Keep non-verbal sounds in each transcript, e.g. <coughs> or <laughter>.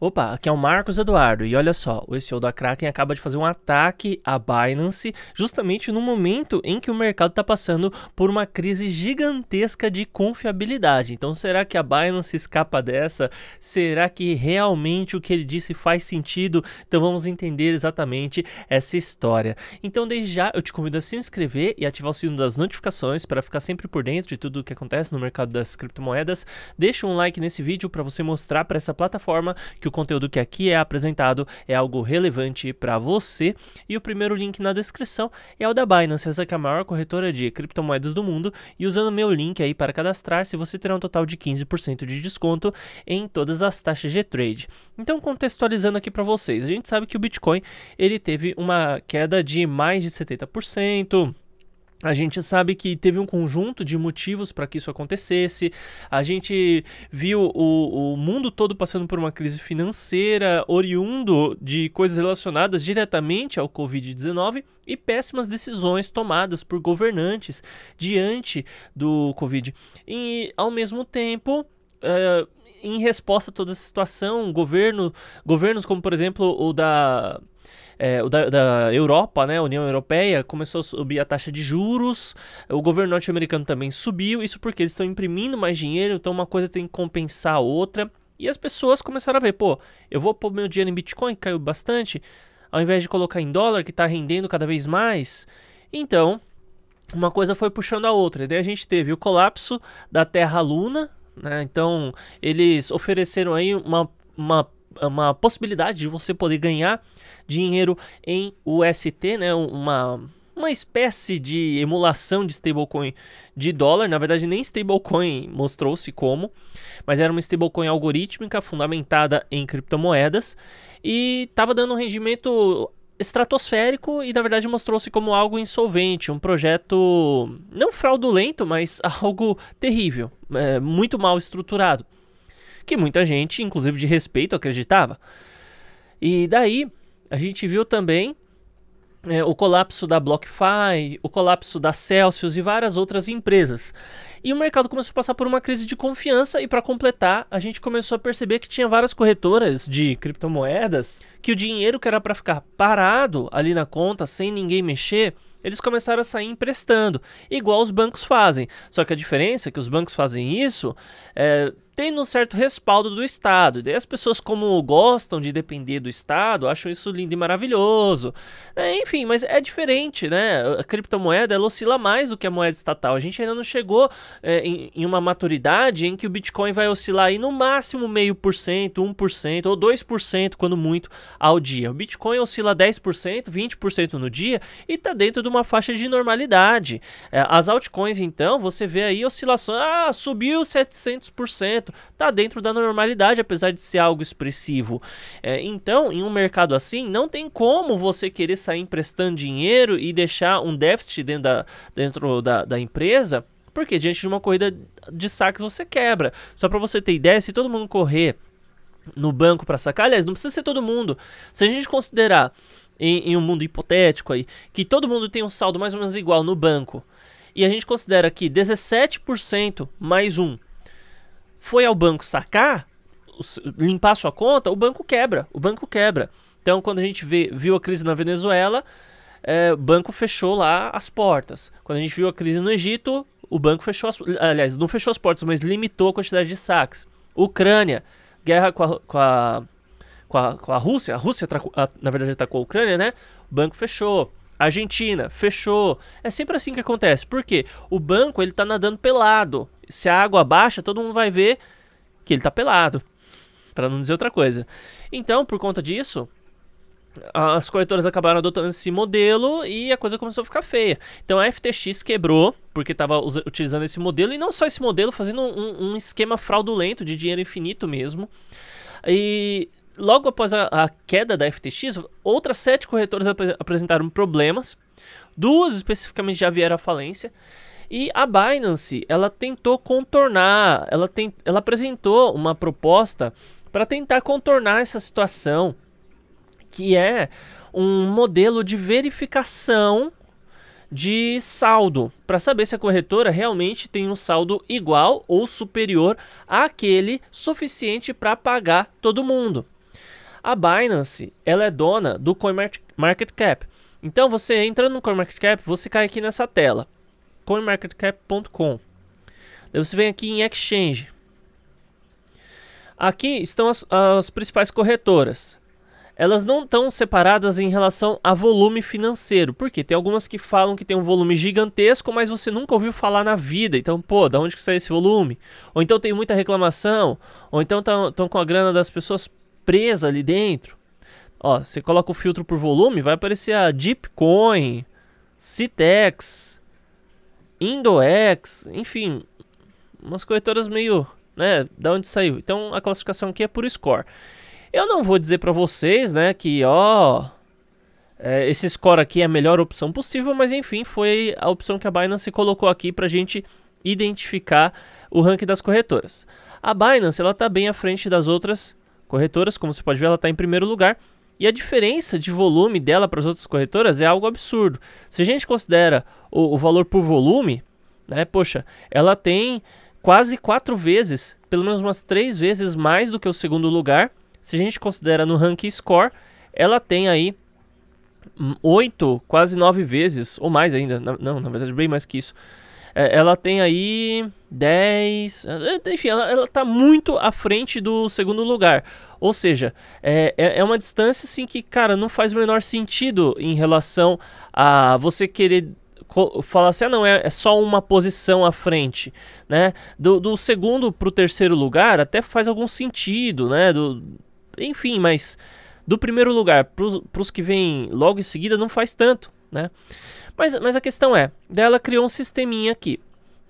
Opa, aqui é o Marcos Eduardo e olha só, o CEO da Kraken acaba de fazer um ataque à Binance justamente no momento em que o mercado está passando por uma crise gigantesca de confiabilidade. Então, será que a Binance escapa dessa? Será que realmente o que ele disse faz sentido? Então, vamos entender exatamente essa história. Então, desde já eu te convido a se inscrever e ativar o sino das notificações para ficar sempre por dentro de tudo o que acontece no mercado das criptomoedas. Deixa um like nesse vídeo para você mostrar para essa plataforma que que o conteúdo que aqui é apresentado é algo relevante para você. E o primeiro link na descrição é o da Binance, essa que é a maior corretora de criptomoedas do mundo. E usando meu link aí para cadastrar-se, você terá um total de 15% de desconto em todas as taxas de trade. Então, contextualizando aqui para vocês, a gente sabe que o Bitcoin ele teve uma queda de mais de 70%. A gente sabe que teve um conjunto de motivos para que isso acontecesse. A gente viu o, o, mundo todo passando por uma crise financeira, oriundo de coisas relacionadas diretamente ao Covid-19 e péssimas decisões tomadas por governantes diante do Covid. E, ao mesmo tempo, Uh, em resposta a toda essa situação, governo, governos como, por exemplo, o da é, da, da, Europa, né, a União Europeia, começou a subir a taxa de juros, o governo norte-americano também subiu, isso porque eles estão imprimindo mais dinheiro, então uma coisa tem que compensar a outra. E as pessoas começaram a ver, pô, eu vou pôr meu dinheiro em Bitcoin, que caiu bastante, ao invés de colocar em dólar, que está rendendo cada vez mais. Então, uma coisa foi puxando a outra. E daí a gente teve o colapso da Terra Luna, né? Então, eles ofereceram aí uma, uma, uma possibilidade de você poder ganhar dinheiro em UST, né? Uma uma espécie de emulação de stablecoin de dólar. Na verdade, nem stablecoin mostrou-se como, mas era uma stablecoin algorítmica fundamentada em criptomoedas e estava dando um rendimento estratosférico e na verdade mostrou-se como algo insolvente, um projeto não fraudulento, mas <laughs> algo terrível, é, muito mal estruturado, que muita gente, inclusive de respeito, acreditava. E daí a gente viu também é, o colapso da BlockFi, o colapso da Celsius e várias outras empresas. E o mercado começou a passar por uma crise de confiança e para completar, a gente começou a perceber que tinha várias corretoras de criptomoedas que o dinheiro que era para ficar parado ali na conta sem ninguém mexer, eles começaram a sair emprestando, igual os bancos fazem. Só que a diferença é que os bancos fazem isso é, tendo um certo respaldo do Estado. Daí as pessoas, como gostam de depender do Estado, acham isso lindo e maravilhoso. É, enfim, mas é diferente, né? A criptomoeda ela oscila mais do que a moeda estatal. A gente ainda não chegou é, em, em, uma maturidade em que o Bitcoin vai oscilar aí no máximo meio por cento, 1% ou 2%, quando muito, ao dia. O Bitcoin oscila 10%, 20% no dia e está dentro de uma faixa de normalidade. É, as altcoins, então, você vê aí oscilações. Ah, subiu 700%. 4%, está dentro da normalidade, apesar de ser algo expressivo. É, então, em um mercado assim, não tem como você querer sair emprestando dinheiro e deixar um déficit dentro da, dentro da, da empresa, porque diante de uma corrida de saques você quebra. Só para você ter ideia, se todo mundo correr no banco para sacar, aliás, não precisa ser todo mundo. Se a gente considerar em, em, um mundo hipotético aí, que todo mundo tem um saldo mais ou menos igual no banco, e a gente considera que 17% mais um foi ao banco sacar, limpar sua conta, o banco quebra. O banco quebra. Então, quando a gente vê, viu a crise na Venezuela, é, o banco fechou lá as portas. Quando a gente viu a crise no Egito, o banco fechou as aliás, não fechou as portas, mas limitou a quantidade de saques. Ucrânia, guerra com a, com a, com a, com a Rússia, a Rússia, tá na verdade, atacou a Ucrânia, né? O banco fechou. Argentina, fechou. É sempre assim que acontece. Porque O banco ele tá nadando pelado. Se a água baixa, todo mundo vai ver que ele tá pelado. para não dizer outra coisa. Então, por conta disso, as corretoras acabaram adotando esse modelo e a coisa começou a ficar feia. Então a FTX quebrou porque estava utilizando esse modelo e não só esse modelo, fazendo um, um, esquema fraudulento de dinheiro infinito mesmo. E logo após a, a, queda da FTX, outras sete corretoras ap apresentaram problemas. Duas especificamente já vieram à falência. E a Binance, ela tentou contornar, ela, tem, ela apresentou uma proposta para tentar contornar essa situação, que é um modelo de verificação de saldo, para saber se a corretora realmente tem um saldo igual ou superior àquele suficiente para pagar todo mundo. A Binance, ela é dona do CoinMarketCap. Então você entra no CoinMarketCap, você cai aqui nessa tela, coinmarketcap.com. Daí você vem aqui em Exchange. Aqui estão as, as principais corretoras. Elas não estão separadas em relação a volume financeiro, porque tem algumas que falam que tem um volume gigantesco, mas você nunca ouviu falar na vida. Então, pô, da onde que sai esse volume? Ou então tem muita reclamação, ou então estão com a grana das pessoas empresa ali dentro. Ó, você coloca o filtro por volume, vai aparecer a Deepcoin, Citex, Indoex, enfim, umas corretoras meio, né, da onde saiu. Então a classificação aqui é por score. Eu não vou dizer para vocês, né, que ó, é, esse score aqui é a melhor opção possível, mas enfim, foi a opção que a Binance colocou aqui para gente identificar o ranking das corretoras. A Binance ela está bem à frente das outras corretoras, como você pode ver, ela está em primeiro lugar. E a diferença de volume dela para as outras corretoras é algo absurdo. Se a gente considera o, o valor por volume, né, poxa, ela tem quase quatro vezes, pelo menos umas três vezes mais do que o segundo lugar. Se a gente considera no ranking score, ela tem aí hum, oito, quase nove vezes, ou mais ainda, não, na verdade, bem mais que isso, é, ela tem aí 10. É, enfim, ela, ela tá muito à frente do segundo lugar. Ou seja, é, é, é uma distância assim que, cara, não faz o menor sentido em relação a você querer falar assim, ah, não, é, é, só uma posição à frente, né? Do, do segundo pro terceiro lugar até faz algum sentido, né? Do, enfim, mas do primeiro lugar pros, pros que vêm logo em seguida não faz tanto né? Mas, mas a questão é, dela criou um sisteminha aqui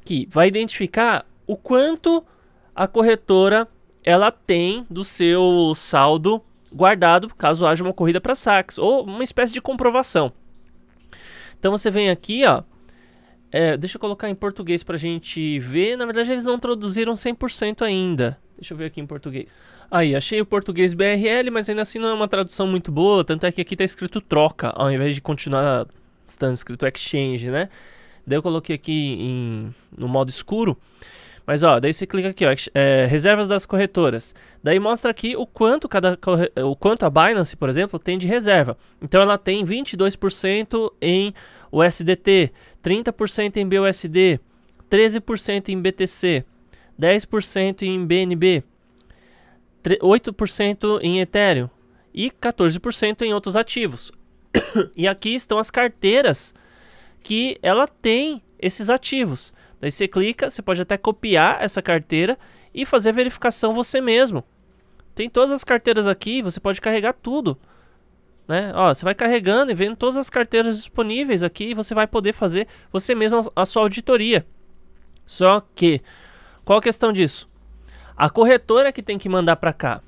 que vai identificar o quanto a corretora ela tem do seu saldo guardado caso haja uma corrida para saques ou uma espécie de comprovação. Então você vem aqui, ó. É, deixa eu colocar em português para a gente ver. Na verdade, eles não traduziram 100% ainda. Deixa eu ver aqui em português. Aí, achei o português BRL, mas ainda assim não é uma tradução muito boa. Tanto é que aqui tá escrito troca, ao invés de continuar estando escrito exchange, né? Daí eu coloquei aqui em, no modo escuro. Mas ó, daí você clica aqui, ó, é, reservas das corretoras. Daí mostra aqui o quanto cada o quanto a Binance, por exemplo, tem de reserva. Então ela tem 22% em USDT, 30% em BUSD, 13% em BTC, 10% em BNB, 8% em Ethereum e 14% em outros ativos. <coughs> e aqui estão as carteiras que ela tem esses ativos. Daí você clica, você pode até copiar essa carteira e fazer a verificação você mesmo. Tem todas as carteiras aqui, você pode carregar tudo. Né? Ó, você vai carregando e vendo todas as carteiras disponíveis aqui e você vai poder fazer você mesmo a sua auditoria. Só que qual a questão disso? A corretora que tem que mandar para cá.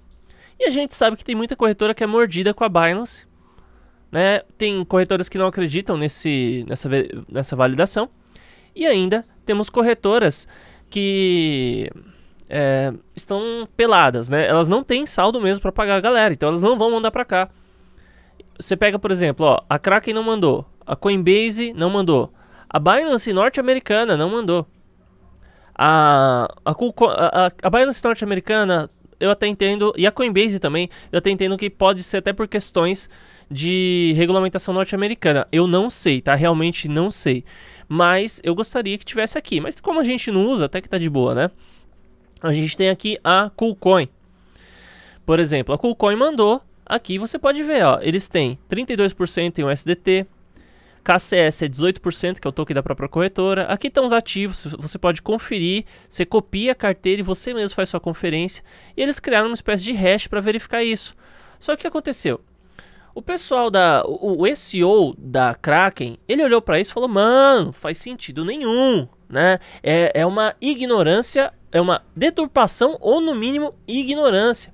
E a gente sabe que tem muita corretora que é mordida com a Binance. Né? Tem corretoras que não acreditam nesse, nessa, nessa validação. E ainda temos corretoras que é, estão peladas, né? Elas não têm saldo mesmo para pagar a galera, então elas não vão mandar para cá. Você pega, por exemplo, ó, a Kraken não mandou, a Coinbase não mandou, a Binance norte-americana não mandou. A, a, a, a Binance norte-americana, eu até entendo, e a Coinbase também, eu até entendo que pode ser até por questões de regulamentação norte-americana. Eu não sei, tá? Realmente não sei. Mas eu gostaria que tivesse aqui. Mas como a gente não usa, até que tá de boa, né? A gente tem aqui a KuCoin. Por exemplo, a KuCoin mandou. Aqui você pode ver, ó, eles têm 32% em USDT, KCS é 18%, que é o token da própria corretora. Aqui estão tá os ativos, você pode conferir, você copia a carteira e você mesmo faz sua conferência. E eles criaram uma espécie de hash para verificar isso. Só que o que aconteceu? O pessoal da. O, o SEO da Kraken, ele olhou para isso e falou: mano, faz sentido nenhum, né? É, é uma ignorância, é uma deturpação ou no mínimo ignorância.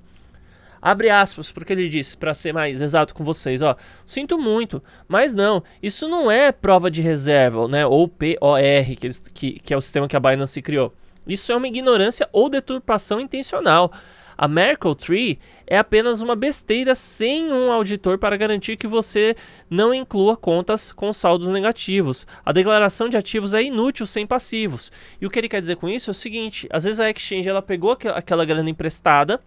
Abre aspas, porque ele disse, para ser mais exato com vocês, ó. Sinto muito, mas não, isso não é prova de reserva, né? Ou POR, que, eles, que, que é o sistema que a Binance criou. Isso é uma ignorância ou deturpação intencional. A Merkle Tree é apenas uma besteira sem um auditor para garantir que você não inclua contas com saldos negativos. A declaração de ativos é inútil sem passivos. E o que ele quer dizer com isso é o seguinte: às vezes a exchange ela pegou aquela grana emprestada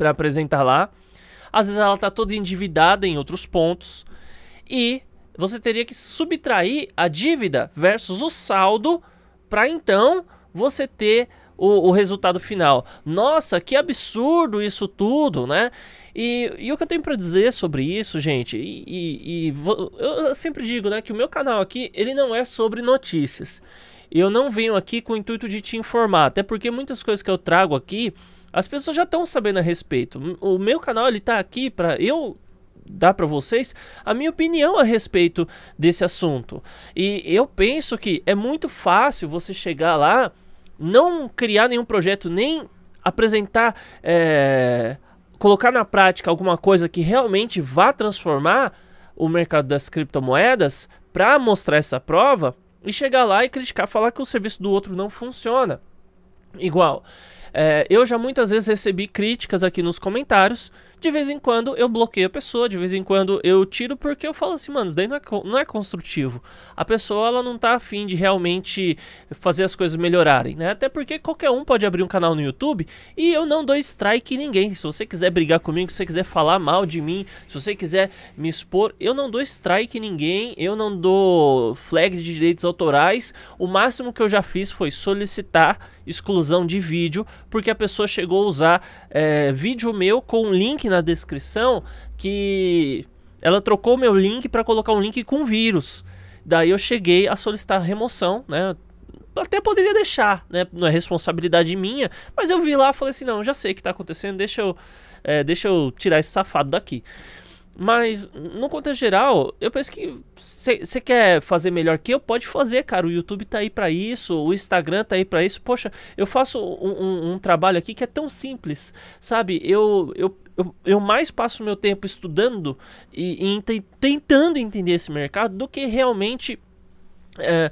para apresentar lá. Às vezes ela está toda endividada em outros pontos. E você teria que subtrair a dívida versus o saldo para então você ter o, o, resultado final. Nossa, que absurdo isso tudo, né? E, e o que eu tenho para dizer sobre isso, gente, e, e, e eu sempre digo, né, que o meu canal aqui, ele não é sobre notícias. Eu não venho aqui com o intuito de te informar, até porque muitas coisas que eu trago aqui as pessoas já estão sabendo a respeito. O meu canal ele tá aqui para eu dar para vocês a minha opinião a respeito desse assunto. E eu penso que é muito fácil você chegar lá, não criar nenhum projeto, nem apresentar, é, colocar na prática alguma coisa que realmente vá transformar o mercado das criptomoedas para mostrar essa prova e chegar lá e criticar, falar que o serviço do outro não funciona. Igual, é, eu já muitas vezes recebi críticas aqui nos comentários de vez em quando eu bloqueio a pessoa, de vez em quando eu tiro, porque eu falo assim, mano, isso daí não é, não é construtivo. A pessoa, ela não tá afim de realmente fazer as coisas melhorarem, né? Até porque qualquer um pode abrir um canal no YouTube e eu não dou strike em ninguém. Se você quiser brigar comigo, se você quiser falar mal de mim, se você quiser me expor, eu não dou strike em ninguém, eu não dou flag de direitos autorais. O máximo que eu já fiz foi solicitar exclusão de vídeo, porque a pessoa chegou a usar é, vídeo meu com link na descrição que ela trocou meu link para colocar um link com vírus. Daí eu cheguei a solicitar remoção, né? Até poderia deixar, né? Não é responsabilidade minha, mas eu vi lá e falei assim: não, já sei o que está acontecendo, deixa eu, é, deixa eu tirar esse safado daqui. Mas, no contexto geral, eu penso que você quer fazer melhor que eu, pode fazer, cara. O YouTube tá aí para isso, o Instagram tá aí para isso. Poxa, eu faço um, um, um, trabalho aqui que é tão simples, sabe? Eu, eu, eu, eu mais passo meu tempo estudando e, e tentando entender esse mercado do que realmente é,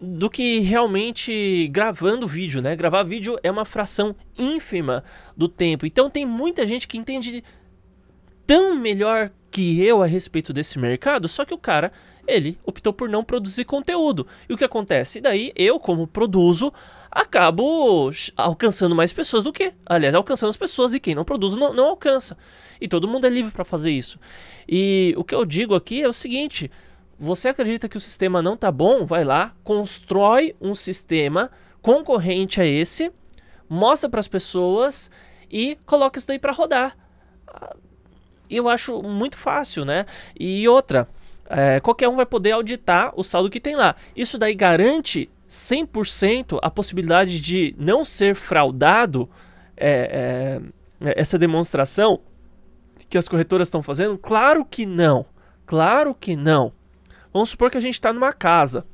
do que realmente gravando vídeo, né? Gravar vídeo é uma fração ínfima do tempo. Então tem muita gente que entende tão melhor que eu a respeito desse mercado, só que o cara ele optou por não produzir conteúdo. E o que acontece? Daí eu, como produzo, acabo alcançando mais pessoas do que. Aliás, alcançando as pessoas e quem não produz não, não alcança. E todo mundo é livre para fazer isso. E o que eu digo aqui é o seguinte: você acredita que o sistema não tá bom? Vai lá, constrói um sistema concorrente a esse, mostra para as pessoas e coloca isso daí para rodar. Ah, eu acho muito fácil, né? E outra, é, qualquer um vai poder auditar o saldo que tem lá. Isso daí garante 100% a possibilidade de não ser fraudado é, é, essa demonstração que as corretoras estão fazendo? Claro que não. Claro que não. Vamos supor que a gente está numa casa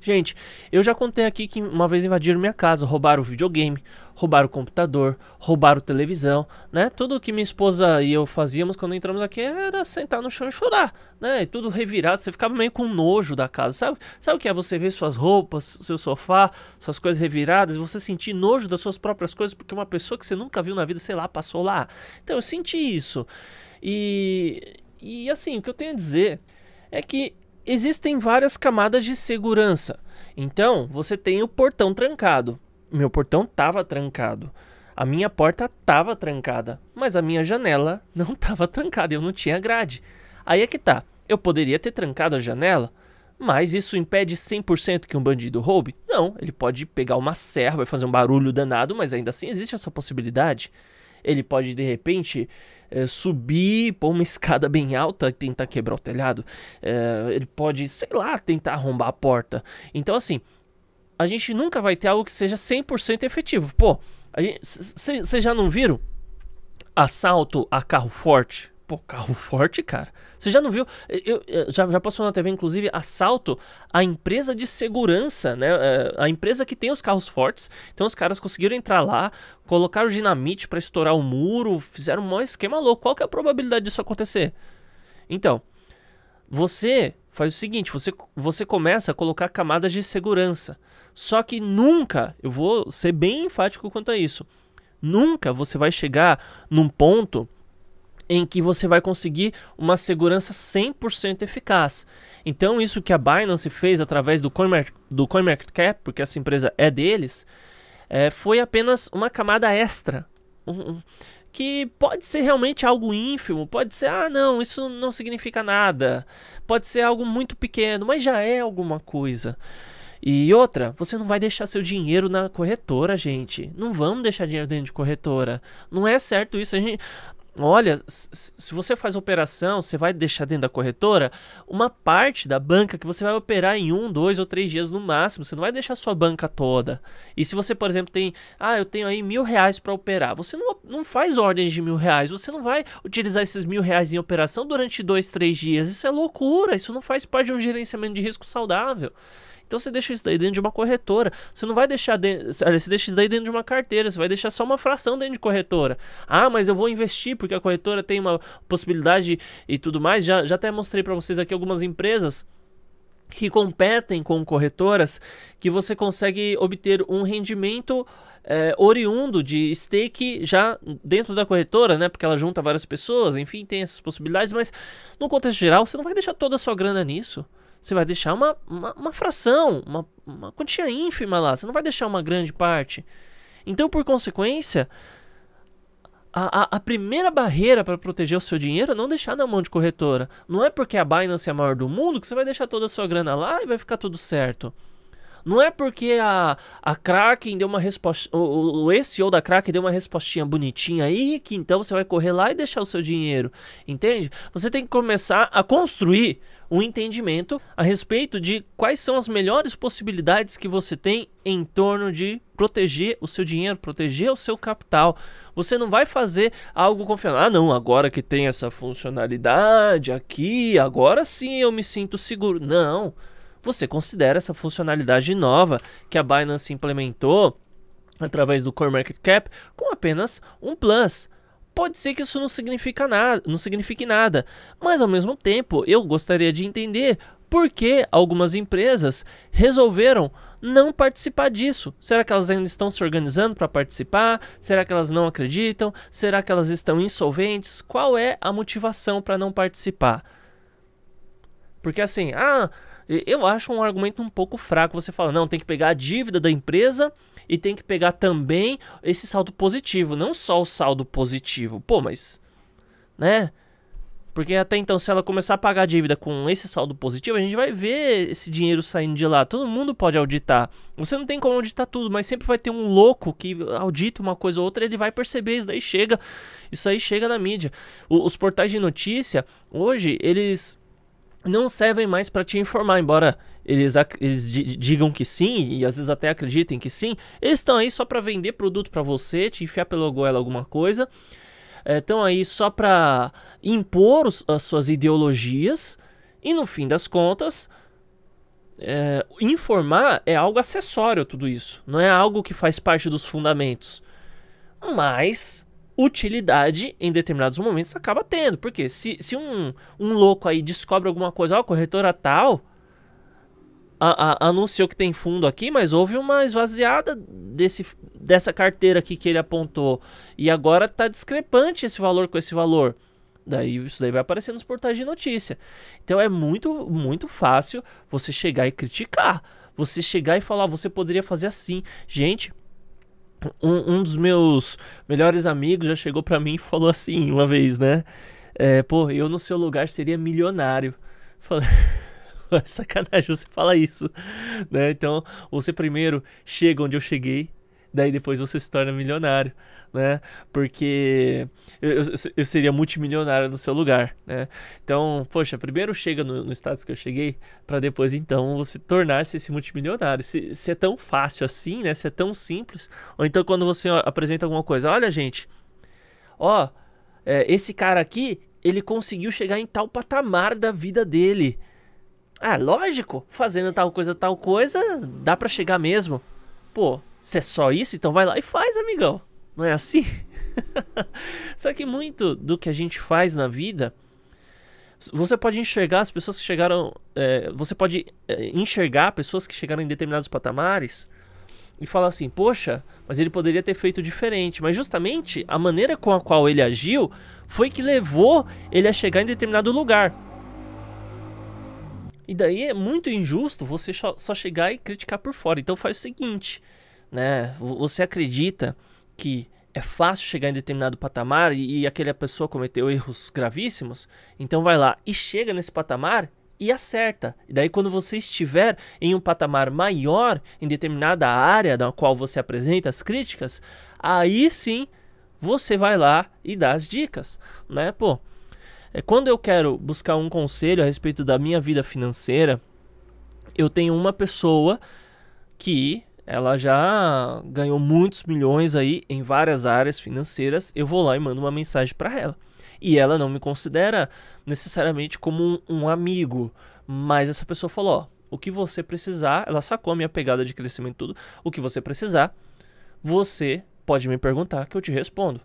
Gente, eu já contei aqui que uma vez invadiram minha casa, roubaram o videogame, roubaram o computador, roubaram televisão, né? Tudo que minha esposa e eu fazíamos quando entramos aqui era sentar no chão e chorar, né? E tudo revirado, você ficava meio com nojo da casa, sabe? Sabe o que é você ver suas roupas, seu sofá, suas coisas reviradas, você sentir nojo das suas próprias coisas porque uma pessoa que você nunca viu na vida, sei lá, passou lá. Então eu senti isso. E e assim, o que eu tenho a dizer é que existem várias camadas de segurança. Então, você tem o portão trancado. Meu portão estava trancado. A minha porta estava trancada, mas a minha janela <laughs> não estava trancada, eu não tinha grade. Aí é que tá. Eu poderia ter trancado a janela, mas isso impede 100% que um bandido roube? Não, ele pode pegar uma serra, vai fazer um barulho danado, mas ainda assim existe essa possibilidade. Ele pode, de repente, é, subir, por uma escada bem alta e tentar quebrar o telhado. É, ele pode, sei lá, tentar arrombar a porta. Então, assim, a gente nunca vai ter algo que seja 100% efetivo. Pô, vocês já não viram assalto a carro forte Pô, carro <laughs> forte, cara. Você já não viu? Eu, eu eh, já, já, passou na TV, inclusive, assalto à empresa de segurança, né? Eh, a empresa que tem os carros fortes. Então os caras conseguiram entrar lá, colocaram dinamite para estourar o muro, fizeram um esquema louco. Qual que é a probabilidade disso acontecer? Então, você faz o seguinte: você, você começa a colocar camadas de segurança. Só que nunca, eu vou ser bem enfático quanto a isso, nunca você vai chegar num ponto em que você vai conseguir uma segurança 100% eficaz. Então, isso que a Binance fez através do, Coinmar do CoinMarketCap, porque essa empresa é deles, é, foi apenas uma camada extra. Um, que pode ser realmente algo ínfimo, pode ser, ah, não, isso não significa nada, pode ser algo muito pequeno, mas já é alguma coisa. E outra, você não vai deixar seu dinheiro na corretora, gente. Não vamos deixar dinheiro dentro de corretora. Não é certo isso. A gente, olha, se você faz operação, você vai deixar dentro da corretora uma parte da banca que você vai operar em um, dois ou três dias no máximo. Você não vai deixar sua banca toda. E se você, por exemplo, tem, ah, eu tenho aí mil reais para operar, você não, não faz ordens de mil reais. Você não vai utilizar esses mil reais em operação durante dois, três dias. Isso é loucura. Isso não faz parte de um gerenciamento de risco saudável. Então você deixa isso daí dentro de uma corretora. Você não vai deixar dentro, você deixa isso daí dentro de uma carteira, você vai deixar só uma fração dentro de corretora. Ah, mas eu vou investir porque a corretora tem uma possibilidade e tudo mais. Já, já até mostrei para vocês aqui algumas empresas que competem com corretoras que você consegue obter um rendimento é, oriundo de stake já dentro da corretora, né? Porque ela junta várias pessoas, enfim, tem essas possibilidades, mas no contexto geral, você não vai deixar toda a sua grana nisso. Você vai deixar uma, uma, uma fração, uma, uma quantia ínfima lá. Você não vai deixar uma grande parte. Então, por consequência, a, a, a, primeira barreira para proteger o seu dinheiro é não deixar na mão de corretora. Não é porque a Binance é a maior do mundo que você vai deixar toda a sua grana lá e vai ficar tudo certo. Não é porque a, a Kraken deu uma resposta. O, o SEO da Kraken deu uma respostinha bonitinha aí que então você vai correr lá e deixar o seu dinheiro. Entende? Você tem que começar a construir um entendimento a respeito de quais são as melhores possibilidades que você tem em torno de proteger o seu dinheiro, proteger o seu capital. Você não vai fazer algo confiando, ah, não, agora que tem essa funcionalidade aqui, agora sim eu me sinto seguro. Não. Você considera essa funcionalidade nova que a Binance implementou através do Core Market Cap com apenas um plus pode ser que isso não significa nada, não signifique nada, mas ao mesmo tempo eu gostaria de entender por que algumas empresas resolveram não participar disso. Será que elas ainda estão se organizando para participar? Será que elas não acreditam? Será que elas estão insolventes? Qual é a motivação para não participar? Porque assim, ah, eu acho um argumento um pouco fraco você fala, não, tem que pegar a dívida da empresa e tem que pegar também esse saldo positivo, não só o saldo positivo. Pô, mas né? Porque até então, se ela começar a pagar a dívida com esse saldo positivo, a gente vai ver esse dinheiro saindo de lá. Todo mundo pode auditar. Você não tem como auditar tudo, mas sempre vai ter um louco que audita uma coisa ou outra, ele vai perceber isso daí chega. Isso aí chega na mídia. O, os portais de notícia, hoje, eles não servem mais para te informar, embora eles, eles digam que sim, e às vezes até acreditem que sim, eles estão aí só para vender produto para você, te enfiar pela goela alguma coisa, estão eh, é, aí só para impor os, as suas ideologias, e no fim das contas, é, informar é algo acessório tudo isso, não é algo que faz parte dos fundamentos. Mas utilidade em determinados momentos acaba tendo, porque se, se um, um louco aí descobre alguma coisa, ó, oh, corretora tal, a, a, anunciou que tem fundo aqui, mas houve uma esvaziada desse, dessa carteira aqui que ele apontou. E agora está discrepante esse valor com esse valor. Daí isso daí vai aparecer nos portais de notícia. Então é muito, muito fácil você chegar e criticar. Você chegar e falar, você poderia fazer assim. Gente, um, um dos meus melhores amigos já chegou para mim e falou assim uma vez, né? É, pô, eu no seu lugar seria milionário. Falei. <laughs> <laughs> é sacanagem você falar isso, né? Então, você primeiro chega onde eu cheguei, daí depois você se torna milionário, né? Porque eu, eu seria multimilionário no seu lugar, né? Então, poxa, primeiro chega no, no status que eu cheguei, para depois então você tornar-se esse multimilionário. Se, se é tão fácil assim, né? Se é tão simples. Ou então quando você apresenta alguma coisa, olha, gente, ó, é, esse cara aqui, ele conseguiu chegar em tal patamar da vida dele. Ah, lógico, fazendo tal coisa, tal coisa, dá para chegar mesmo. Pô, se é só isso, então vai lá e faz, amigão. Não é assim? <laughs> Só que muito do que a gente faz na vida, você pode enxergar as pessoas que chegaram. É, você pode é, enxergar pessoas que chegaram em determinados patamares e falar assim: poxa, mas ele poderia ter feito diferente. Mas justamente a maneira com a qual ele agiu foi que levou ele a chegar em determinado lugar. E daí é muito injusto você só chegar e criticar por fora. Então faz o seguinte, né? Você acredita que é fácil chegar em determinado patamar e, e aquela pessoa cometeu erros gravíssimos? Então vai lá e chega nesse patamar e acerta. E daí quando você estiver em um patamar maior em determinada área da qual você apresenta as críticas, aí sim você vai lá e dá as dicas, né? Pô, é quando eu quero buscar um conselho a respeito da minha vida financeira, eu tenho uma pessoa que ela já ganhou muitos milhões aí em várias áreas financeiras, eu vou lá e mando uma mensagem para ela. E ela não me considera necessariamente como um, um amigo, mas essa pessoa falou, ó, o que você precisar, ela sacou a minha pegada de crescimento tudo, o que você precisar, você pode me perguntar que eu te respondo.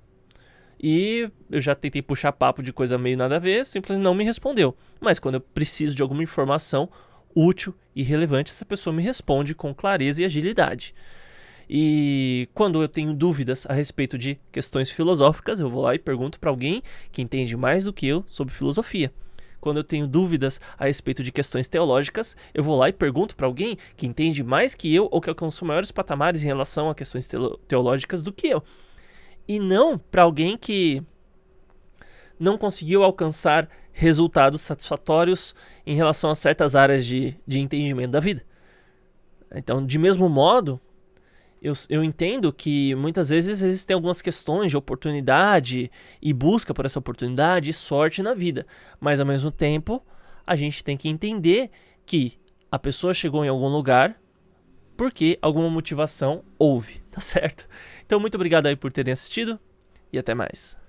E eu já tentei puxar papo de coisa meio nada a ver, simplesmente não me respondeu. Mas quando eu preciso de alguma informação útil e relevante, essa pessoa me responde com clareza e agilidade. E quando eu tenho dúvidas a respeito de questões filosóficas, eu vou lá e pergunto para alguém que entende mais do que eu sobre filosofia. Quando eu tenho dúvidas a respeito de questões teológicas, eu vou lá e pergunto para alguém que entende mais que eu ou que alcançou maiores patamares em relação a questões teológicas do que eu e não para alguém que não conseguiu alcançar resultados satisfatórios em relação a certas áreas de, de entendimento da vida. Então, de mesmo modo, eu, eu entendo que muitas vezes existem algumas questões de oportunidade e busca por essa oportunidade e sorte na vida, mas ao mesmo tempo, a gente tem que entender que a pessoa chegou em algum lugar porque alguma motivação houve, <laughs> tá certo? Então, muito obrigado aí por terem assistido e até mais.